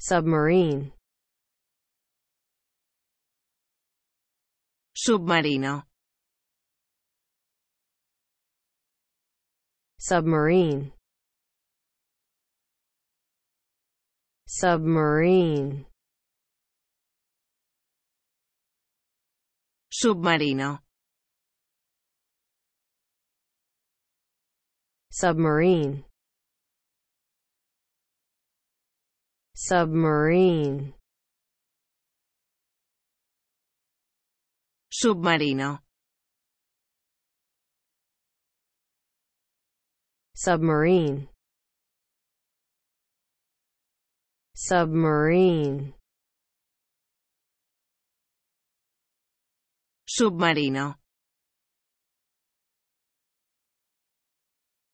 submarine submarino submarine submarine submarino submarine submarine submarino submarine submarine submarino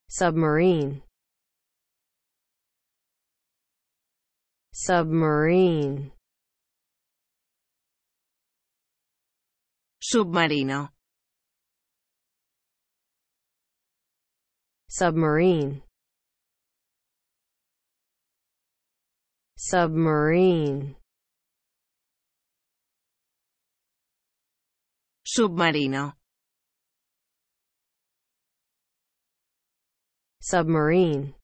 submarine submarine submarino submarine submarine submarino submarine